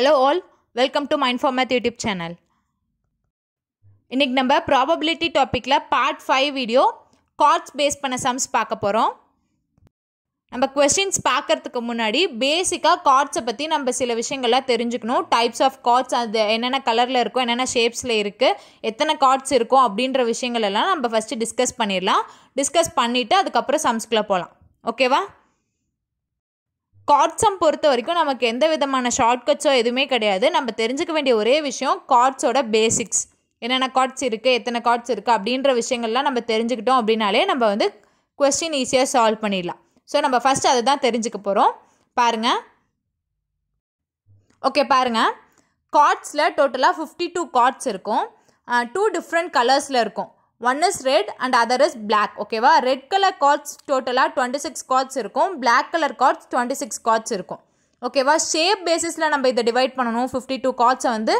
Hello all welcome to Mind for Math YouTube channel இன்றைக்கி நம்ம probability டாப்பிக்கில் part five video cards base பண்ண sums பார்க்க போகிறோம் நம்ம கொஸ்டின்ஸ் பார்க்குறதுக்கு முன்னாடி பேசிக்காக கார்ட்ஸை பற்றி நம்ம சில விஷயங்கள்லாம் தெரிஞ்சுக்கணும் டைப்ஸ் ஆஃப் கார்ட்ஸ் அது என்னென்ன கலரில் இருக்கும் என்னென்ன ஷேப்ஸில் இருக்குது எத்தனை கார்ட்ஸ் இருக்கும் அப்படின்ற விஷயங்கள் எல்லாம் நம்ம ஃபஸ்ட்டு டிஸ்கஸ் பண்ணிடலாம் டிஸ்கஸ் பண்ணிவிட்டு அதுக்கப்புறம் சம்ஸ்குள்ளே போகலாம் ஓகேவா கார்ட்ஸம் பொறுத்த வரைக்கும் நமக்கு எந்த விதமான ஷார்ட்கட்ஸோ எதுவுமே கிடையாது நம்ம தெரிஞ்சுக்க வேண்டிய ஒரே விஷயம் கார்ட்ஸோட பேசிக்ஸ் என்னென்ன கார்ட்ஸ் இருக்குது எத்தனை கார்ட்ஸ் இருக்குது அப்படின்ற விஷயங்கள்லாம் நம்ம தெரிஞ்சுக்கிட்டோம் அப்படின்னாலே நம்ம வந்து கொஸ்டின் ஈஸியாக சால்வ் பண்ணிடலாம் ஸோ நம்ம ஃபஸ்ட்டு அதை தான் தெரிஞ்சுக்க போகிறோம் பாருங்கள் ஓகே பாருங்கள் கார்ட்ஸில் டோட்டலாக ஃபிஃப்டி டூ கார்ட்ஸ் இருக்கும் டூ டிஃப்ரெண்ட் கலர்ஸில் இருக்கும் one is red and other is black ஓகேவா ரெட் கலர் கார்ட்ஸ் டோட்டலாக டுவெண்ட்டி சிக்ஸ் கார்ட்ஸ் இருக்கும் black colour cards twenty six cards இருக்கும் ஓகேவா ஷேப் பேசிஸில் நம்ம இதை டிவைட் பண்ணணும் ஃபிஃப்டி டூ கார்ட்ஸை வந்து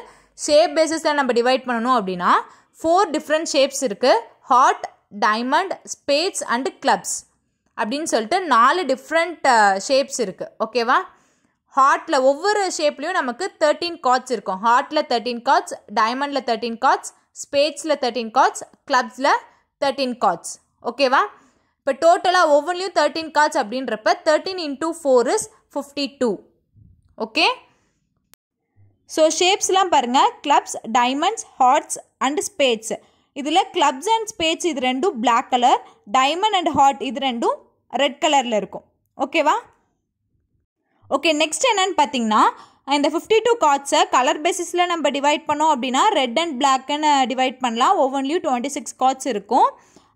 ஷேப் பேசிஸில் நம்ம டிவைட் பண்ணணும் அப்படின்னா ஃபோர் டிஃப்ரெண்ட் ஷேப்ஸ் இருக்குது heart diamond spades and clubs அப்படின்னு சொல்லிட்டு நாலு டிஃப்ரெண்ட் ஷேப்ஸ் இருக்குது ஓகேவா ஹார்ட்டில் ஒவ்வொரு ஷேப்லேயும் நமக்கு தேர்ட்டீன் கார்ட்ஸ் இருக்கும் ஹார்ட்டில் தேர்ட்டீன் கார்ட்ஸ் டைமண்டில் தேர்ட்டீன் கார்ட்ஸ் ஸ்பேட்ஸில் தேர்ட்டின் கார்ட்ஸ் கிளப்ஸில் தேர்ட்டின் கார்ட்ஸ் ஓகேவா இப்போ டோட்டலாக ஒவ்வொன்றையும் தேர்ட்டின் கார்ட்ஸ் அப்படின்றப்ப thirteen into four is fifty two okay so ஷேப்ஸ்லாம் பாருங்கள் clubs diamonds hearts and spades இதில் கிளப்ஸ் அண்ட் ஸ்பேட்ஸ் இது ரெண்டும் black colour diamond and heart இது ரெண்டும் ரெட் கலரில் இருக்கும் ஓகேவா ஓகே நெக்ஸ்ட் என்னன்னு பார்த்தீங்கன்னா இந்த ஃபிஃப்டி டூ கார்ட்ஸை கலர் பேசிஸில் நம்ம டிவைட் பண்ணோம் அப்படின்னா ரெட் அண்ட் பிளாக்குன்னு டிவைட் பண்ணலாம் ஒவ்வொன்றிலையும் டுவெண்ட்டி சிக்ஸ் கார்ட்ஸ் இருக்கும்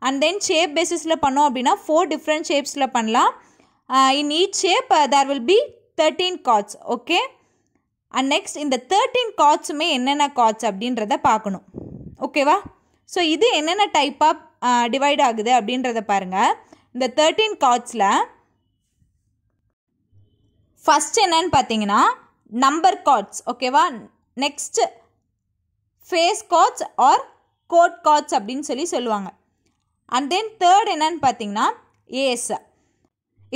அண்ட் தென் ஷேப் பேசிஸில் பண்ணோம் அப்படின்னா ஃபோர் டிஃப்ரெண்ட் ஷேப்ஸில் பண்ணலாம் in each shape there will be thirteen cards okay and next இந்த தேர்ட்டீன் கார்ட்ஸுமே என்னென்ன கார்ட்ஸ் அப்படின்றத பார்க்கணும் ஓகேவா ஸோ இது என்னென்ன டைப்பாக டிவைட் uh, ஆகுது அப்படின்றத பாருங்கள் இந்த தேர்ட்டீன் கார்ட்ஸில் ஃபஸ்ட் என்னன்னு பார்த்தீங்கன்னா நம்பர் கார்ட்ஸ் ஓகேவா next face cards are court cards அப்படின்னு சொல்லி சொல்லுவாங்க அண்ட் தென் தேர்ட் என்னன்னு பார்த்தீங்கன்னா ஏஸ்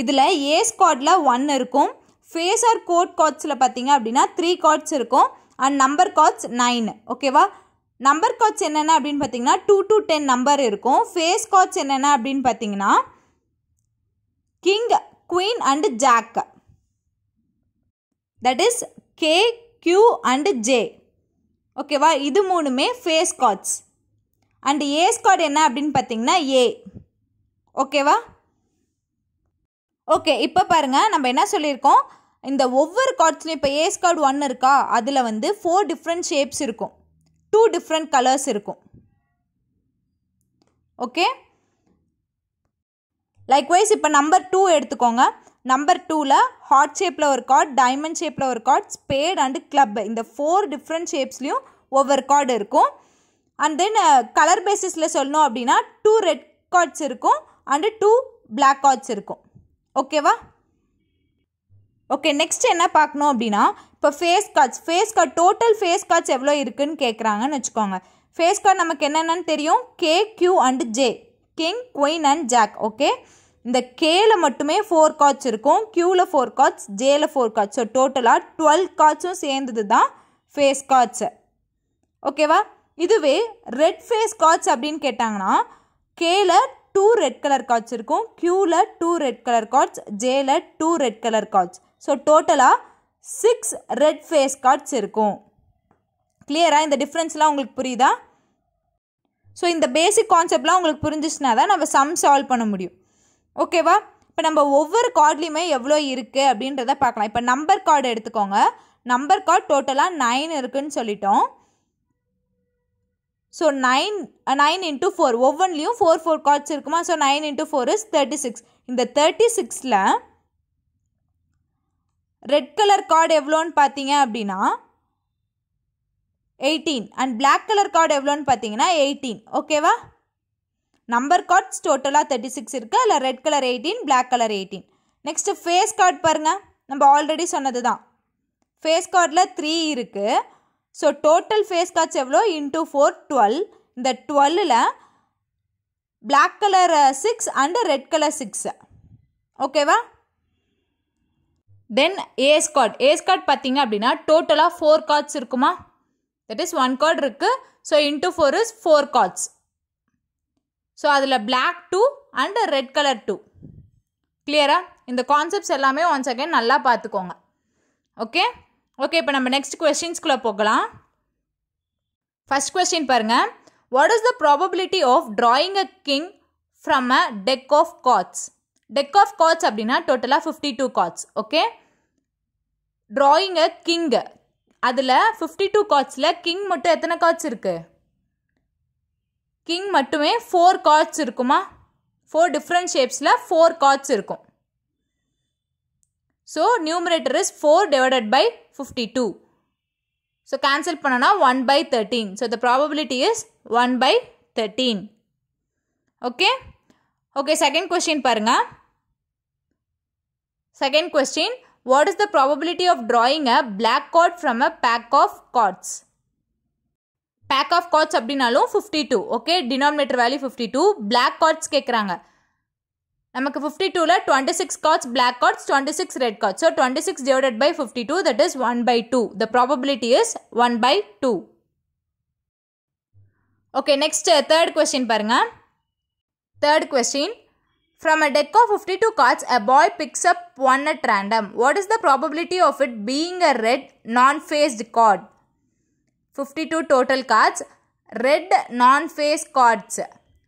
இதில் ஏஸ் கார்டில் ஒன் இருக்கும் ஃபேஸ் ஆர் கோட் கார்ட்ஸில் பார்த்தீங்க அப்படின்னா த்ரீ கார்ட்ஸ் இருக்கும் அண்ட் நம்பர் கார்ட்ஸ் நைன் ஓகேவா நம்பர் கார்ட்ஸ் என்னென்ன அப்படின்னு பார்த்தீங்கன்னா டூ டு டென் நம்பர் இருக்கும் ஃபேஸ் கார்ட்ஸ் என்னென்ன அப்படின்னு பார்த்தீங்கன்னா king queen and jack that is K Q and J ஓகேவா இது மூணுமே ஃபேஸ் கார்ட்ஸ் அண்டு ஏ ஸ்காட் என்ன அப்படின்னு பார்த்தீங்கன்னா ஏ ஓகேவா ஓகே இப்போ பாருங்கள் நம்ம என்ன சொல்லியிருக்கோம் இந்த ஒவ்வொரு கார்ட்ஸ்லையும் இப்போ ஏ ஸ்காட் ஒன் இருக்கா அதில் வந்து ஃபோர் டிஃப்ரெண்ட் ஷேப்ஸ் இருக்கும் டூ டிஃப்ரெண்ட் கலர்ஸ் இருக்கும் ஓகே லைக்வைஸ் இப்போ நம்பர் டூ எடுத்துக்கோங்க நம்பர் டூவில் ஹார்ட் ஷேப்பில் ஒரு கார்ட் டைமண்ட் ஷேப்பில் ஒரு கார்ட் ஸ்பேட் அண்டு கிளப் இந்த ஃபோர் டிஃப்ரெண்ட் ஷேப்ஸ்லேயும் ஒவ்வொரு கார்டு இருக்கும் அண்ட் தென் கலர் பேசிஸில் சொல்லணும் அப்படின்னா டூ ரெட் கார்ட்ஸ் இருக்கும் அண்டு டூ பிளாக் கார்ட்ஸ் இருக்கும் ஓகேவா ஓகே நெக்ஸ்ட் என்ன பார்க்கணும் அப்படின்னா இப்போ face cards face card total face cards எவ்வளோ இருக்குன்னு கேட்குறாங்கன்னு வச்சுக்கோங்க ஃபேஸ் கார்டு நமக்கு என்னென்னு தெரியும் K Q and J king queen and jack okay இந்த கேல மட்டுமே ஃபோர் காட்ச் இருக்கும் கியூவில் ஃபோர் காட்ச் ஜேல ஃபோர் கார்ட்ஸ் ஸோ டோட்டலாக டுவெல் காட்சும் சேர்ந்தது தான் ஃபேஸ் காட்சு ஓகேவா இதுவே ரெட் ஃபேஸ் காட்ச் அப்படின்னு கேட்டாங்கன்னா கேல டூ ரெட் கலர் காட்ச் இருக்கும் க்யூவில் டூ ரெட் கலர் காட்ஸ் ஜேல two red colour cards so டோட்டலாக சிக்ஸ் ரெட் ஃபேஸ் காட்ச் இருக்கும் கிளியராக இந்த டிஃப்ரென்ஸ்லாம் உங்களுக்கு புரியுதா ஸோ இந்த பேசிக் கான்செப்ட்லாம் உங்களுக்கு புரிஞ்சிச்சுனா தான் நம்ம சம் சால்வ் பண்ண முடியும் ஓகேவா இப்போ நம்ம ஒவ்வொரு கார்ட்லேயுமே எவ்வளோ இருக்குது அப்படின்றத பார்க்கலாம் இப்போ நம்பர் கார்டு எடுத்துக்கோங்க நம்பர் கார்டு டோட்டலாக நைன் இருக்குதுன்னு சொல்லிட்டோம் so nine nine into four ஒவ்வொன்றிலையும் ஃபோர் ஃபோர் கார்ட்ஸ் இருக்குமா so nine into four is thirty six இந்த தேர்ட்டி சிக்ஸில் ரெட் கலர் கார்டு எவ்வளோன்னு பார்த்தீங்க அப்படின்னா eighteen and black colour card எவ்வளோன்னு பார்த்தீங்கன்னா எயிட்டீன் ஓகேவா நம்பர் கார்ட்ஸ் டோட்டலாக தேர்ட்டி சிக்ஸ் இருக்குது அதில் red colour eighteen black colour eighteen next face card பாருங்கள் நம்ம ஆல்ரெடி சொன்னது தான் ஃபேஸ் கார்டில் த்ரீ இருக்குது ஸோ டோட்டல் ஃபேஸ் கார்ட்ஸ் எவ்வளோ இன்டூ ஃபோர் டுவெல் இந்த டுவெல்லில் black colour six and red colour six ஓகேவா then ace card ace card பார்த்தீங்க அப்படின்னா டோட்டலாக ஃபோர் கார்ட்ஸ் இருக்குமா தட் இஸ் ஒன் கார்டு இருக்குது so into four is four cards so அதில் black two and red colour two கிளியரா இந்த concepts எல்லாமே ஒன்ஸ் அகைன் நல்லா பார்த்துக்கோங்க ஓகே ஓகே இப்போ நம்ம நெக்ஸ்ட் கொஷின்ஸ்குள்ளே போகலாம் ஃபஸ்ட் கொஸ்டின் பாருங்கள் what is the probability of drawing a king from a deck of cards deck of cards அப்படின்னா டோட்டலாக fifty two cards okay drawing a king அதில் ஃபிஃப்டி டூ காட்ஸில் கிங் மட்டும் எத்தனை காட்ஸ் இருக்குது கிங் மட்டுமே ஃபோர் கார்ட்ஸ் இருக்குமா ஃபோர் டிஃப்ரெண்ட் ஷேப்ஸில் ஃபோர் கார்ட்ஸ் இருக்கும் so numerator is four divided by fifty two so cancel பண்ணோன்னா one by thirteen so the probability is one by thirteen okay okay second question பாருங்கள் second question what is the probability of drawing a black card from a pack of cards pack of cards அப்படினாலும் 52 okay denominator value 52 black cards ke கேக்குறாங்க நமக்கு 52 ல 26 cards black cards 26 red cards so 26 divided by 52 that is 1 by 2 the probability is 1 by 2 okay next uh, third question பாருங்க third question from a deck of 52 cards a boy picks up one at random what is the probability of it being a red non faced card fifty two total cards. Red non face cards.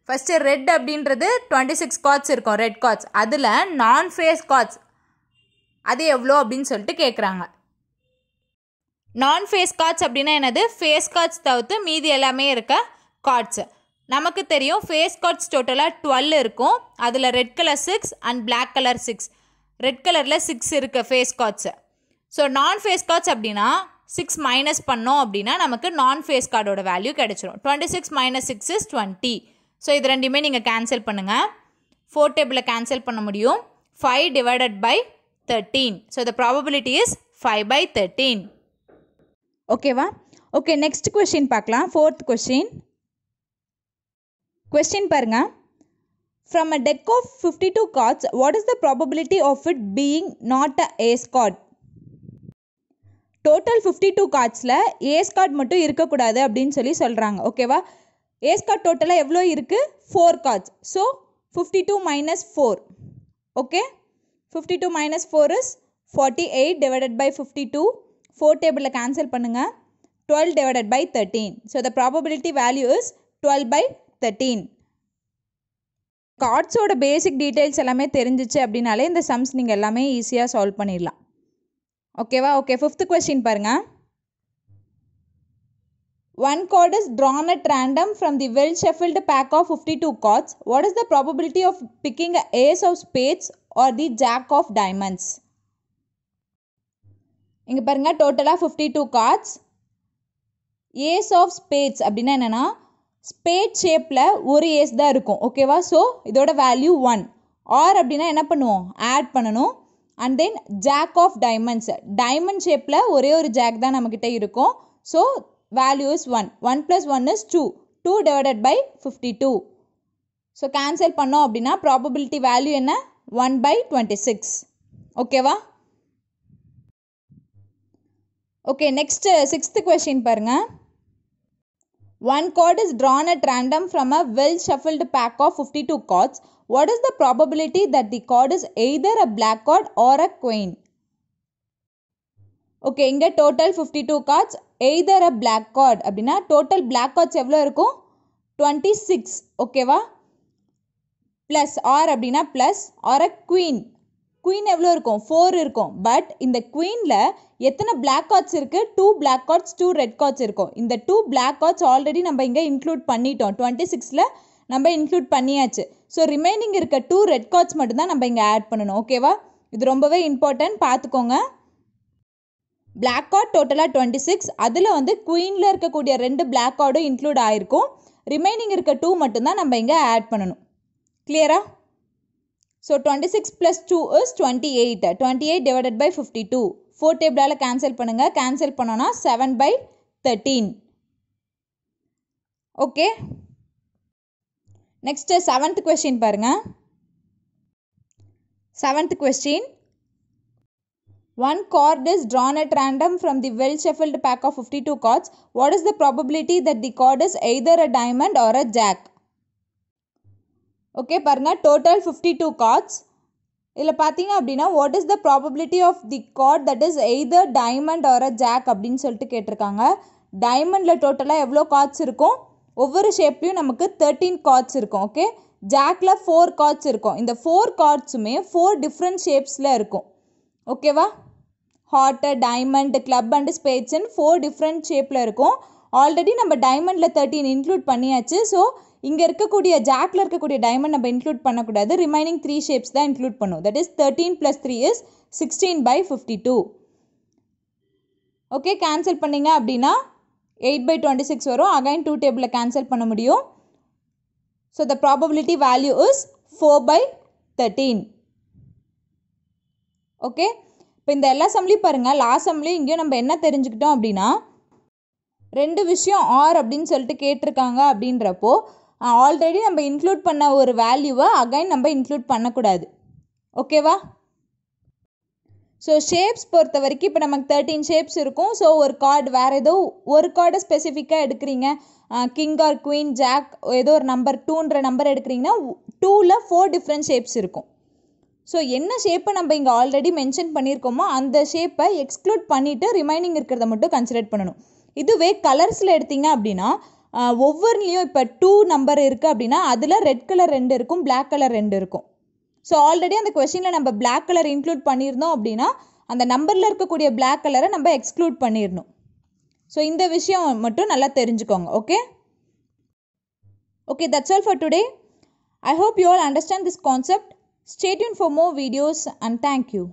First red அப்படின்றது twenty six cards இருக்கும் red cards அதில் non face cards அது எவ்வளோ அப்படின்னு சொல்லிட்டு கேட்குறாங்க நான் face cards அப்படின்னா என்னது ஃபேஸ் கார்ட்ஸ் தவிர்த்து மீதி எல்லாமே இருக்க கார்ட்ஸ் நமக்கு தெரியும் ஃபேஸ் கார்ட்ஸ் டோட்டலாக டுவெல் இருக்கும் அதில் red colour six and black colour six red கலரில் சிக்ஸ் இருக்குது face cards so non face cards அப்படின்னா சிக்ஸ் மைனஸ் பண்ணோம் அப்படின்னா நமக்கு நான் ஃபேஸ் கார்டோட வேல்யூ கிடச்சிரும் twenty six minus six is twenty so இது ரெண்டுமே நீங்கள் கேன்சல் பண்ணுங்கள் ஃபோர் டேபிளில் கேன்சல் பண்ண முடியும் five divided by thirteen so the probability is five by thirteen ஓகேவா ஓகே நெக்ஸ்ட் கொஷின் பார்க்கலாம் ஃபோர்த் கொஷின் கொஸ்டின் பாருங்க from a deck of fifty two cards what is the probability of it being not a ace card total fifty two கார்ட்ஸில் ace card மட்டும் இருக்கக்கூடாது அப்படின்னு சொல்லி சொல்கிறாங்க ஓகேவா ஏஸ் கார்டு டோட்டலாக எவ்வளோ இருக்குது four cards so fifty two minus four okay fifty two minus four is forty eight divided by fifty two four டேபிளில் கேன்சல் பண்ணுங்கள் twelve divided by thirteen so the probability value is twelve by thirteen கார்ட்ஸோட basic details எல்லாமே தெரிஞ்சிச்சு அப்படின்னாலே இந்த sums நீங்கள் எல்லாமே ஈஸியாக சால்வ் பண்ணிடலாம் ஓகேவா ஓகே ஃபிஃப்த் கொஸ்டின் பாருங்கள் one chord is drawn at random from the well shuffled pack of 52 chords. What is the probability of of an ace of spades or the jack of diamonds இங்கே பாருங்கள் டோட்டலாக fifty two cards ace of spades அப்படின்னா என்னென்னா spade ஷேப்பில் ஒரு ace தான் இருக்கும் ஓகேவா ஸோ இதோட வேல்யூ ஒன் ஆர் அப்படின்னா என்ன பண்ணுவோம் ஆட் பண்ணணும் and then jack of diamonds diamond ஷேப்பில் ஒரே ஒரு ஜாக் தான் நம்மக்கிட்ட இருக்கும் so values one one plus one is two two divided by fifty two so cancel பண்ணோம் அப்படின்னா ப்ராபபிலிட்டி வேல்யூ என்ன ஒன் பை டுவெண்ட்டி சிக்ஸ் ஓகேவா ஓகே நெக்ஸ்ட்டு சிக்ஸ்த்து கொஷின் பாருங்கள் One card is drawn at random from a well shuffled pack of 52 cards. What is the probability that the card is either a black card or a queen? Okay, in total 52 cards, either a black card. Abina, total black cards evlo 26. Okay, va? Plus or abina plus or a queen. Queen எவ்வளோ இருக்கும் four இருக்கும் but இந்த குயினில் எத்தனை black cards இருக்குது two black cards two red cards இருக்கும் இந்த two black cards already நம்ம இங்கே இன்க்ளூட் பண்ணிட்டோம் டுவெண்ட்டி சிக்ஸில் நம்ம இன்க்ளூட் பண்ணியாச்சு ஸோ ரிமைனிங் இருக்க டூ ரெட் கார்ட்ஸ் மட்டும்தான் நம்ம இங்கே ஆட் பண்ணணும் ஓகேவா இது ரொம்பவே இம்பார்ட்டன்ட் பார்த்துக்கோங்க பிளாக் கார்ட் டோட்டலாக டுவெண்ட்டி சிக்ஸ் அதில் வந்து குயினில் இருக்கக்கூடிய ரெண்டு பிளாக் கார்டும் இன்க்ளூட் ஆகிருக்கும் ரிமைனிங் இருக்க டூ மட்டும்தான் நம்ம இங்கே ஆட் பண்ணணும் கிளியரா So 26 plus 2 is 28. 28 divided by 52. 4 டேபிளால் cancel பண்ணுங்க. cancel பண்ணோனா 7 by 13. Okay. Next, 7th question பாருங்க. 7th question. One card is drawn at random from the well-shuffled pack of 52 cards. What is the probability that the card is either a diamond or a jack? Okay பாருங்கள் total fifty two cards இதில் பார்த்தீங்க அப்படின்னா what is the probability of the card that is either diamond or a jack அப்படின்னு சொல்லிட்டு கேட்டிருக்காங்க டைமண்டில் டோட்டலாக எவ்வளோ cards இருக்கும் ஒவ்வொரு ஷேப்லேயும் நமக்கு தேர்ட்டீன் கார்ட்ஸ் இருக்கும் ஓகே ஜாக்கில் ஃபோர் கார்ட்ஸ் இருக்கும் இந்த ஃபோர் கார்ட்ஸுமே ஃபோர் டிஃப்ரெண்ட் ஷேப்ஸில் இருக்கும் ஓகேவா ஹார்ட்டு டைமண்ட் கிளப் அண்டு ஸ்பேட்ஸ்ன்னு ஃபோர் டிஃப்ரெண்ட் ஷேப்பில் இருக்கும் ஆல்ரெடி நம்ம டைமண்டில் தேர்ட்டின் இன்க்ளூட் பண்ணியாச்சு ஸோ இங்கே இருக்கக்கூடிய ஜாக்கில் இருக்கக்கூடிய டைமண்ட் நம்ம இன்க்ளூட் பண்ணக்கூடாது ரிமைனிங் த்ரீ ஷேப்ஸ் தான் இன்க்ளூட் பண்ணும் that is thirteen plus three is sixteen by fifty two okay cancel பண்ணிங்க அப்படின்னா எயிட் பை டுவெண்ட்டி சிக்ஸ் வரும் அகைன் டூ டேபிளில் கேன்சல் பண்ண முடியும் so the probability value is four by thirteen okay இப்போ இந்த எல்லா சம்லையும் பாருங்கள் லாஸ்ட் சம்லையும் இங்கேயும் நம்ம என்ன தெரிஞ்சுக்கிட்டோம் அப்படின்னா ரெண்டு விஷயம் ஆர் அப்படின்னு சொல்லிட்டு கேட்டிருக்காங்க அப்படின்றப்போ ஆல்ரெடி நம்ம இன்க்ளூட் பண்ண ஒரு வேல்யூவை அகைன் நம்ம இன்க்ளூட் பண்ணக்கூடாது ஓகேவா ஸோ ஷேப்ஸ் பொறுத்த வரைக்கும் இப்போ நமக்கு தேர்ட்டீன் ஷேப்ஸ் இருக்கும் ஸோ ஒரு கார்டு வேறு ஏதோ ஒரு கார்டை ஸ்பெசிஃபிக்காக எடுக்கிறீங்க கிங் ஆர் குயின் ஜாக் ஏதோ ஒரு நம்பர் டூன்ற நம்பர் எடுக்கிறீங்கன்னா டூவில் ஃபோர் டிஃப்ரெண்ட் ஷேப்ஸ் இருக்கும் ஸோ என்ன ஷேப்பை நம்ம இங்கே ஆல்ரெடி மென்ஷன் பண்ணியிருக்கோமோ அந்த ஷேப்பை எக்ஸ்க்ளூட் பண்ணிவிட்டு ரிமைனிங் இருக்கிறத மட்டும் கன்சிடர் பண்ணணும் இதுவே கலர்ஸில் எடுத்திங்க அப்படின்னா ஒவ்வொருலேயும் இப்போ டூ நம்பர் இருக்குது அப்படின்னா அதில் ரெட் கலர் ரெண்டு இருக்கும் பிளாக் கலர் ரெண்டு இருக்கும் ஸோ ஆல்ரெடி அந்த கொஷினில் நம்ம பிளாக் கலர் இன்க்ளூட் பண்ணியிருந்தோம் அப்படின்னா அந்த நம்பரில் இருக்கக்கூடிய பிளாக் கலரை நம்ம எக்ஸ்க்ளூட் பண்ணிடணும் ஸோ இந்த விஷயம் மட்டும் நல்லா தெரிஞ்சுக்கோங்க okay okay that's all for today I hope you all understand this concept stay tuned for more videos and thank you